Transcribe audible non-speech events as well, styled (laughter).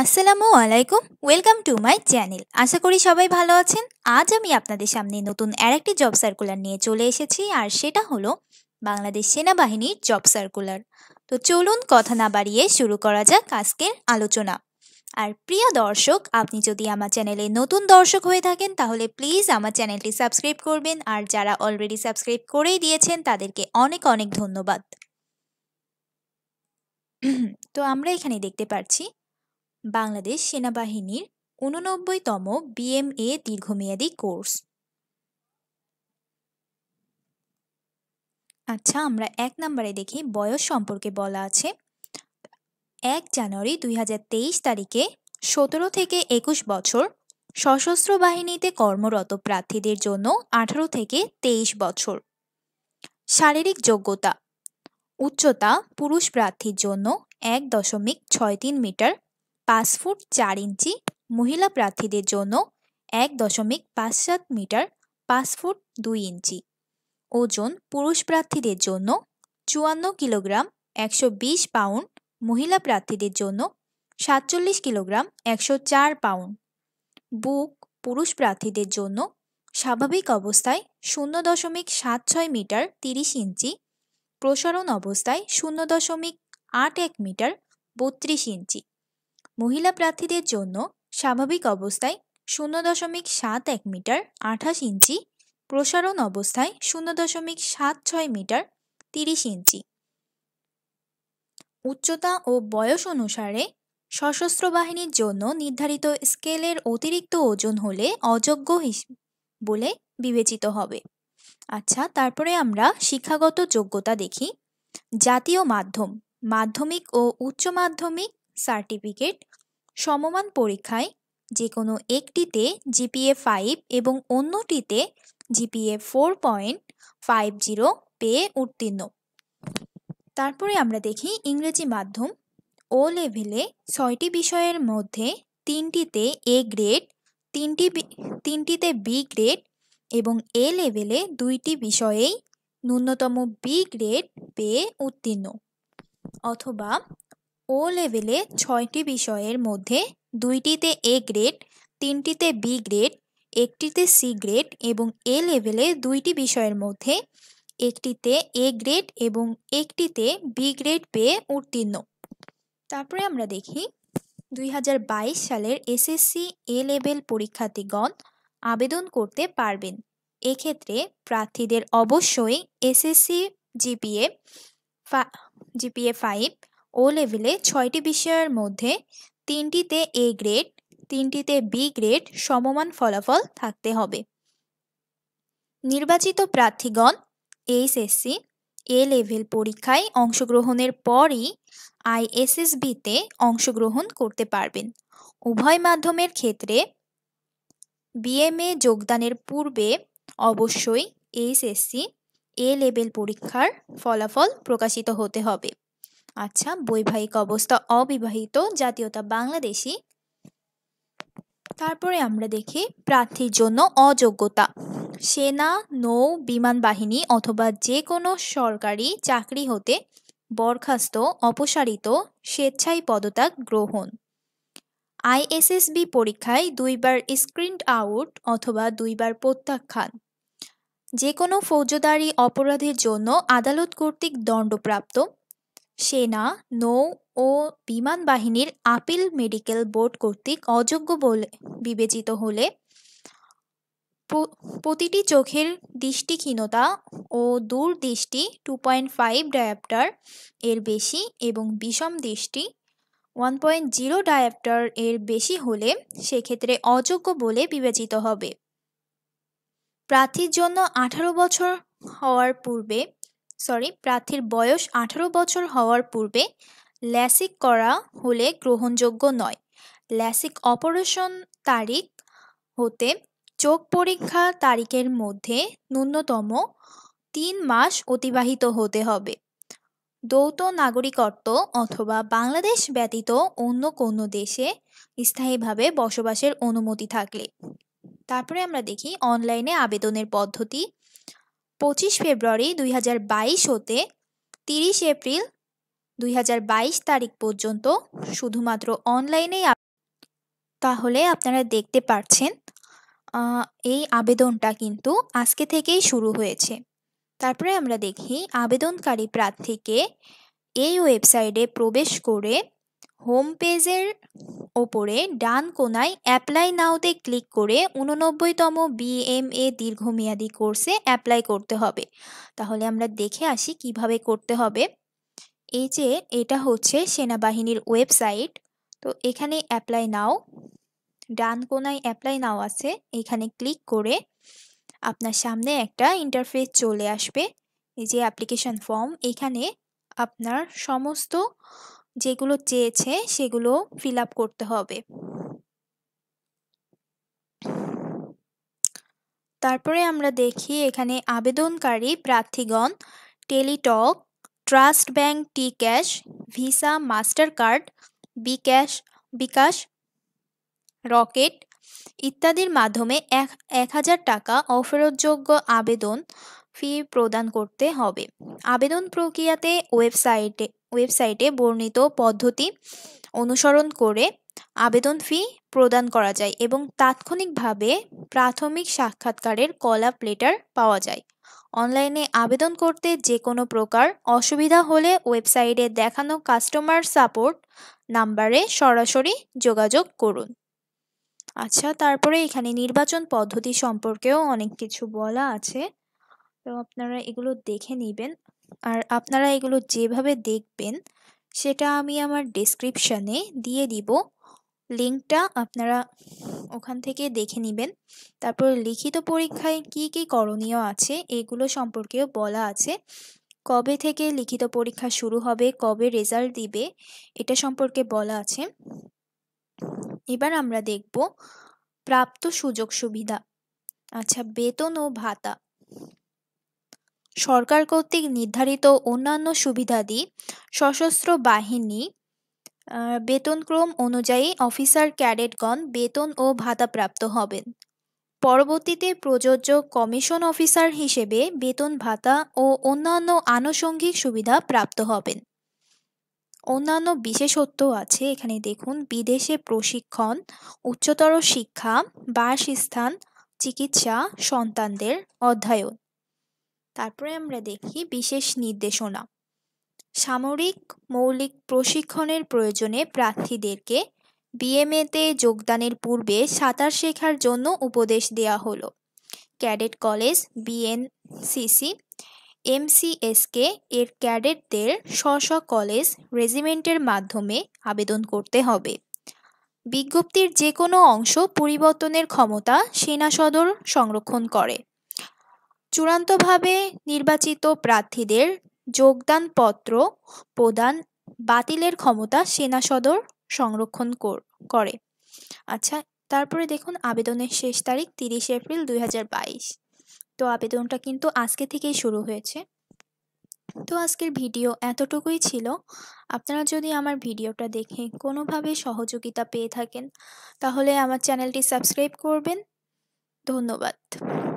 আসসালামু আলাইকুম welcome to my channel আশা করি সবাই ভালো আছেন আজ আমি আপনাদের সামনে নতুন আর একটি জব সার্কুলার নিয়ে চলে এসেছি আর সেটা হলো বাংলাদেশ সেনাবাহিনীর জব সার্কুলার তো চলুন কথা না বাড়িয়ে শুরু করা যাক আজকের আলোচনা আর প্রিয় দর্শক আপনি যদি আমার চ্যানেলে নতুন দর্শক হয়ে থাকেন তাহলে প্লিজ আমার চ্যানেলটি সাবস্ক্রাইব করবেন আর যারা অলরেডি সাবস্ক্রাইব করেই দিয়েছেন তাদেরকে অনেক অনেক ধন্যবাদ (clears throat) তো আমরা এখানে দেখতে পাচ্ছি বাংলাদেশ সেনাবাহিনীর ঊননব্বইতম বিএমএ দীর্ঘমেয়াদী কোর্স আচ্ছা আমরা এক নম্বরে দেখি বয়স সম্পর্কে বলা আছে এক জানুয়ারি দুই তারিখে সতেরো থেকে একুশ বছর সশস্ত্র বাহিনীতে কর্মরত প্রার্থীদের জন্য আঠারো থেকে তেইশ বছর শারীরিক যোগ্যতা উচ্চতা পুরুষ প্রার্থীর জন্য এক দশমিক ছয় তিন মিটার পাঁচ ফুট চার ইঞ্চি মহিলা প্রার্থীদের জন্য এক দশমিক পাঁচ সাত মিটার পাঁচ ফুট দুই ইঞ্চি ওজন পুরুষ প্রার্থীদের জন্য চুয়ান্ন কিলোগ্রাম একশো বিশ পাউন্ড মহিলা প্রার্থীদের জন্য সাতচল্লিশ কিলোগ্রাম একশো চার পাউন্ড বুক পুরুষ প্রার্থীদের জন্য স্বাভাবিক অবস্থায় শূন্য দশমিক সাত ছয় মিটার তিরিশ ইঞ্চি প্রসারণ অবস্থায় শূন্য দশমিক আট এক মিটার বত্রিশ ইঞ্চি মহিলা প্রার্থীদের জন্য স্বাভাবিক অবস্থায় শূন্য দশমিক সাত এক মিটার আঠাশ ইঞ্চি প্রসারণ অবস্থায় শূন্য দশমিক সাত ছয় মিটার তিরিশ ইঞ্চি উচ্চতা ও বয়স অনুসারে সশস্ত্র বাহিনীর জন্য নির্ধারিত স্কেলের অতিরিক্ত ওজন হলে অযোগ্য বলে বিবেচিত হবে আচ্ছা তারপরে আমরা শিক্ষাগত যোগ্যতা দেখি জাতীয় মাধ্যম মাধ্যমিক ও উচ্চ মাধ্যমিক সার্টিফিকেট সমমান পরীক্ষায় যে কোনো একটিতে জিপিএ ফাইভ এবং অন্যটিতে GPA four point five zero পেয়ে উত্তীর্ণ তারপরে আমরা দেখি ইংরেজি মাধ্যম ও লেভেলে ছয়টি বিষয়ের মধ্যে তিনটিতে এ গ্রেড তিনটি তিনটিতে বি গ্রেড এবং এ লেভেলে দুইটি বিষয়েই ন্যূনতম বি গ্রেড পেয়ে উত্তীর্ণ অথবা ও লেভেলে ছয়টি বিষয়ের মধ্যে দুইটিতে এ গ্রেড তিনটিতে বি গ্রেড একটিতে সি গ্রেড এবং এ লেভেলে দুইটি বিষয়ের মধ্যে একটিতে এ গ্রেড এবং একটিতে বি গ্রেড পেয়ে উত্তীর্ণ তারপরে আমরা দেখি দুই সালের এসএসসি এ লেভেল পরীক্ষার্থীগণ আবেদন করতে পারবেন এক্ষেত্রে প্রার্থীদের অবশ্যই SSC GPA GPA five O লেভেলে ছয়টি বিষয়ের মধ্যে তিনটিতে এ গ্রেড তিনটিতে বি গ্রেড সমমান ফলাফল থাকতে হবে নির্বাচিত প্রার্থীগণ এইচএসসি এ লেভেল পরীক্ষায় অংশগ্রহণের পরই আইএসএসবিতে অংশগ্রহণ করতে পারবেন উভয় মাধ্যমের ক্ষেত্রে বিএমএ যোগদানের পূর্বে অবশ্যই এইচএসসি এ লেভেল পরীক্ষার ফলাফল প্রকাশিত হতে হবে আচ্ছা বৈবাহিক অবস্থা অবিবাহিত জাতীয়তা বাংলাদেশি তারপরে আমরা দেখি প্রার্থীর জন্য অযোগ্যতা সেনা নৌ বিমান বাহিনী অথবা যে কোনো সরকারি চাকরি হতে বরখাস্ত অপসারিত স্বেচ্ছায় পদত্যাগ গ্রহণ আইএসএসবি পরীক্ষায় দুইবার স্ক্রিন আউট অথবা দুইবার প্রত্যাখ্যান যে কোনো ফৌজদারি অপরাধের জন্য আদালত কর্তৃক দণ্ডপ্রাপ্ত সেনা নৌ ও বিমান বাহিনীর আপিল মেডিকেল বোর্ড কর্তৃক অযোগ্য বলে বিবেচিত হলে প্রতিটি চোখের দৃষ্টিহীনতা ও দূরদৃষ্টি টু পয়েন্ট ফাইভ ডায়াপ্টার এর বেশি এবং বিষম দৃষ্টি ওয়ান পয়েন্ট জিরো ডায়াপ্টার এর বেশি হলে সেক্ষেত্রে অযোগ্য বলে বিবেচিত হবে প্রার্থীর জন্য আঠারো বছর হওয়ার পূর্বে সরি প্রার্থীর বয়স আঠারো বছর হওয়ার পূর্বে ল্যাসিক করা হলে গ্রহণযোগ্য নয় ল্যাসিক অপারেশন তারিখ হতে চোখ পরীক্ষা তারিখের মধ্যে ন্যূনতম তিন মাস অতিবাহিত হতে হবে দৌত নাগরিকত্ব অথবা বাংলাদেশ ব্যতীত অন্য কোনো দেশে স্থায়ীভাবে বসবাসের অনুমতি থাকলে তারপরে আমরা দেখি অনলাইনে আবেদনের পদ্ধতি পঁচিশ ফেব্রুয়ারি দুই হতে তিরিশ এপ্রিল দুই তারিখ পর্যন্ত শুধুমাত্র অনলাইনেই তাহলে আপনারা দেখতে পাচ্ছেন এই আবেদনটা কিন্তু আজকে থেকেই শুরু হয়েছে তারপরে আমরা দেখি আবেদনকারী প্রার্থীকে এই ওয়েবসাইটে প্রবেশ করে হোম পেজের ওপরে ডান কোনায় অ্যাপ্লাই নাওতে ক্লিক করে উননব্বইতম বিএমএ দীর্ঘমেয়াদী কোর্সে অ্যাপ্লাই করতে হবে তাহলে আমরা দেখে আসি কিভাবে করতে হবে এই যে এটা হচ্ছে সেনাবাহিনীর ওয়েবসাইট তো এখানে অ্যাপ্লাই নাও ডান কোনায় অ্যাপ্লাই নাও আছে এখানে ক্লিক করে আপনার সামনে একটা ইন্টারফেস চলে আসবে এই যে অ্যাপ্লিকেশন ফর্ম এখানে আপনার সমস্ত যেগুলো চেয়েছে সেগুলো ফিল আপ করতে হবে তারপরে আমরা দেখি এখানে আবেদনকারী প্রার্থীগণ Teletalk Trust Bank T cash Visa Mastercard bKash bKash Rocket ইত্যাদির মাধ্যমে এক এক হাজার টাকা অফেরতযোগ্য আবেদন ফি প্রদান করতে হবে আবেদন প্রক্রিয়াতে ওয়েবসাইটে ওয়েবসাইটে বর্ণিত পদ্ধতি অনুসরণ করে আবেদন ফি প্রদান করা যায় এবং তাৎক্ষণিকভাবে প্রাথমিক সাক্ষাৎকারের কলাপ লেটার পাওয়া যায় অনলাইনে আবেদন করতে যে কোনো প্রকার অসুবিধা হলে ওয়েবসাইটে দেখানো কাস্টমার সাপোর্ট নাম্বারে সরাসরি যোগাযোগ করুন আচ্ছা তারপরে এখানে নির্বাচন পদ্ধতি সম্পর্কেও অনেক কিছু বলা আছে তো আপনারা এগুলো দেখে নেবেন আর আপনারা এগুলো যেভাবে দেখবেন সেটা আমি আমার ডেসক্রিপশানে দিয়ে দিব লিঙ্কটা আপনারা ওখান থেকে দেখে নেবেন তারপর লিখিত পরীক্ষায় কি কি করণীয় আছে এগুলো সম্পর্কেও বলা আছে কবে থেকে লিখিত পরীক্ষা শুরু হবে কবে রেজাল্ট দিবে এটা সম্পর্কে বলা আছে এবার আমরা দেখব প্রাপ্ত সুযোগ সুবিধা আচ্ছা বেতন ও ভাতা সরকার কর্তৃক নির্ধারিত অন্যান্য সুবিধাদি সশস্ত্র বাহিনী বেতনক্রম অনুযায়ী অফিসার ক্যাডেটগণ বেতন ও ভাতাপ্রাপ্ত হবেন পরবর্তীতে প্রযোজ্য কমিশন অফিসার হিসেবে বেতন ভাতা ও অন্যান্য আনুষঙ্গিক সুবিধা প্রাপ্ত হবেন অন্যান্য বিশেষত্ব আছে এখানে দেখুন বিদেশে প্রশিক্ষণ উচ্চতর শিক্ষা বাসস্থান চিকিৎসা সন্তানদের অধ্যয়ন তারপরে আমরা দেখি বিশেষ নির্দেশনা সামরিক মৌলিক প্রশিক্ষণের প্রয়োজনে প্রার্থীদেরকে বিএমএতে যোগদানের পূর্বে সাঁতার শেখার জন্য উপদেশ দেয়া হলো ক্যাডেট কলেজ বিএনসিসি এমসিএসকে এর ক্যাডেটদের স্ব স্ব কলেজ রেজিমেন্টের মাধ্যমে আবেদন করতে হবে বিজ্ঞপ্তির যে কোনো অংশ পরিবর্তনের ক্ষমতা সেনা সদর সংরক্ষণ করে চূড়ান্তভাবে নির্বাচিত প্রার্থীদের যোগদানপত্র প্রদান বাতিলের ক্ষমতা সেনা সদর সংরক্ষণ করে আচ্ছা তারপরে দেখুন আবেদনের শেষ তারিখ তিরিশ এপ্রিল দুই তো আবেদনটা কিন্তু আজকে থেকেই শুরু হয়েছে তো আজকের ভিডিও এতটুকুই ছিল আপনারা যদি আমার ভিডিওটা দেখে কোনোভাবে সহযোগিতা পেয়ে থাকেন তাহলে আমার চ্যানেলটি সাবস্ক্রাইব করবেন ধন্যবাদ